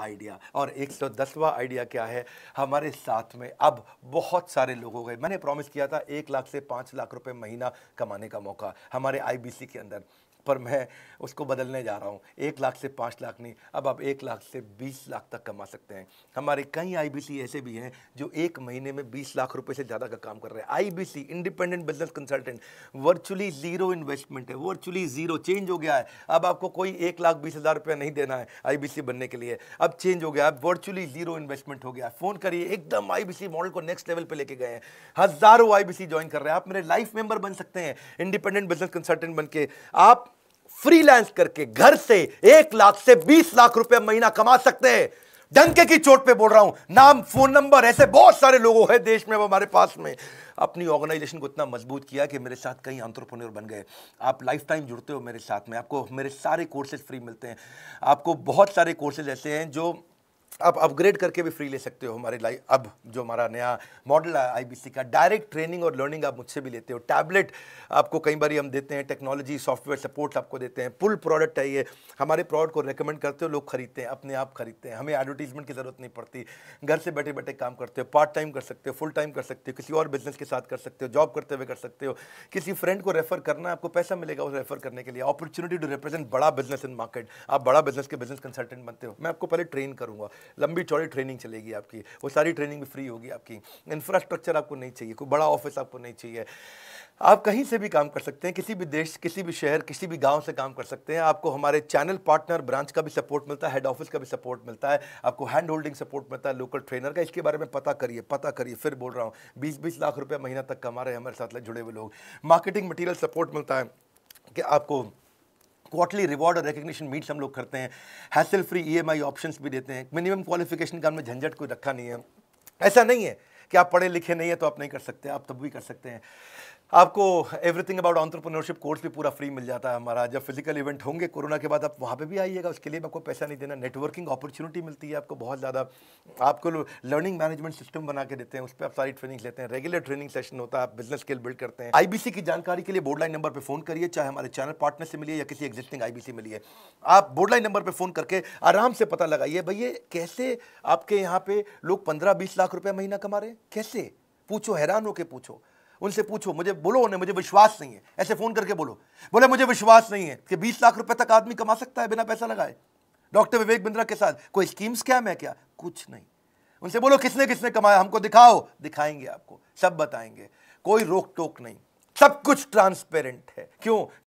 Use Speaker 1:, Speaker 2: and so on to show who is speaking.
Speaker 1: idea और एक सौ तो दसवा आइडिया क्या है हमारे साथ में अब बहुत सारे लोग हो गए मैंने प्रॉमिस किया था एक लाख से पाँच लाख रुपए महीना कमाने का मौका हमारे आईबीसी के अंदर पर मैं उसको बदलने जा रहा हूँ एक लाख से पाँच लाख नहीं अब आप एक लाख से बीस लाख तक कमा सकते हैं हमारे कई आईबीसी ऐसे भी हैं जो एक महीने में बीस लाख रुपए से ज़्यादा का काम कर रहे हैं IBC independent business consultant virtually zero investment है वर्चुअली ज़ीरो चेंज हो गया है अब आपको कोई एक लाख बीस हज़ार रुपया नहीं देना है आई बनने के लिए अब चेंज हो गया अब वर्चुअली ज़ीरो इन्वेस्टमेंट हो गया फ़ोन करिए एकदम आई मॉडल को नेक्स्ट लेवल पर लेके गए हैं हज़ारों आई ज्वाइन कर रहे हैं आप मेरे लाइफ मेंबर बन सकते हैं इंडिपेंडेंट बिजनेस कंसल्टेंट बन के आप फ्रीलांस करके घर से एक लाख से बीस लाख रुपए महीना कमा सकते हैं डंके की चोट पे बोल रहा हूं नाम फोन नंबर ऐसे बहुत सारे लोगों हैं देश में हमारे पास में अपनी ऑर्गेनाइजेशन को इतना मजबूत किया कि मेरे साथ कई आंट्रप्रनोर बन गए आप लाइफ टाइम जुड़ते हो मेरे साथ में आपको मेरे सारे कोर्सेज फ्री मिलते हैं आपको बहुत सारे कोर्सेज ऐसे हैं जो आप अपग्रेड करके भी फ्री ले सकते हो हमारे लाइफ अब जो हमारा नया मॉडल है आईबीसी का डायरेक्ट ट्रेनिंग और लर्निंग आप मुझसे भी लेते हो टैबलेट आपको कई बार हम देते हैं टेक्नोलॉजी सॉफ्टवेयर सपोर्ट आपको देते हैं फुल प्रोडक्ट है ये हमारे प्रोडक्ट को रेकमेंड करते हो लोग खरीदते हैं अपने आप खरीदते हैं हमें एडवर्टीजमेंट की ज़रूरत नहीं पड़ती घर से बैठे बैठे काम करते हो पार्ट टाइम कर सकते हो फुल टाइम कर सकते हो किसी और बिजनेस के साथ कर सकते हो जॉब करते हुए कर सकते हो किसी फ्रेंड को रेफर करना आपको पैसा मिलेगा उस रेफर करने के लिए अपॉर्चुनिटी टू रिप्रेजेंट बड़ा बिजनेस इन मार्केट आप बड़ा बिजनेस के बिजनेस कंसल्टेंट बनते हो मैं आपको पहले ट्रेन करूँगा लंबी चौड़ी ट्रेनिंग चलेगी आपकी वो सारी ट्रेनिंग भी फ्री होगी आपकी इंफ्रास्ट्रक्चर आपको नहीं चाहिए कोई बड़ा ऑफिस आपको नहीं चाहिए आप कहीं से भी काम कर सकते हैं किसी भी देश किसी भी शहर किसी भी गांव से काम कर सकते हैं आपको हमारे चैनल पार्टनर ब्रांच का भी सपोर्ट मिलता है हेड ऑफिस का भी सपोर्ट मिलता है आपको हैंड होल्डिंग सपोर्ट मिलता है लोकल ट्रेनर का इसके बारे में पता करिए पता करिए फिर बोल रहा हूँ बीस बीस लाख रुपये महीना तक कमा रहे हैं हमारे साथ जुड़े हुए लोग मार्केटिंग मटीरियल सपोर्ट मिलता है कि आपको क्वार्टली रिवॉर्ड और रिकग्निशन मीट्स हम लोग करते हैं हैसल फ्री ई ऑप्शंस भी देते हैं मिनिमम क्वालिफिकेशन का हमने झंझट कोई रखा नहीं है ऐसा नहीं है कि आप पढ़े लिखे नहीं है तो आप नहीं कर सकते आप तब भी कर सकते हैं आपको एवरीथिंग अबाउट ऑन्टरप्रोनरशिप कोर्स भी पूरा फ्री मिल जाता है हमारा जब फिजिकल इवेंट होंगे कोरोना के बाद आप वहाँ पे भी आइएगा उसके लिए आपको पैसा नहीं देना नेटवर्किंग अपॉर्चुनिटी मिलती है आपको बहुत ज़्यादा आपको लर्निंग मैनेजमेंट सिस्टम बना के देते हैं उस पर आप सारी ट्रेनिंग लेते हैं रेगुलर ट्रेनिंग सेशन होता है आप बिजनेस स्किल बिल्ड करते हैं आई की जानकारी के लिए बोर्डलाइन नंबर पर फोन करिए चाहे हमारे चैनल पार्टनर से मिलिए या किसी एग्जिस्टिंग आई बी मिलिए आप बोर्डलाइन नंबर पर फ़ोन करके आराम से पता लगाइए भैया कैसे आपके यहाँ पे लोग पंद्रह बीस लाख रुपये महीना कमा रहे हैं कैसे पूछो हैरान हो के पूछो उनसे पूछो मुझे बोलो उन्हें मुझे विश्वास नहीं है ऐसे फ़ोन करके बोलो बोले मुझे विश्वास नहीं है कि बीस लाख रुपए तक आदमी कमा सकता है बिना पैसा लगाए डॉक्टर विवेक बिंद्रा के साथ कोई स्कीम स्कैम है क्या कुछ नहीं उनसे बोलो किसने किसने कमाया हमको दिखाओ दिखाएंगे आपको सब बताएंगे कोई रोक टोक नहीं सब कुछ ट्रांसपेरेंट है क्यों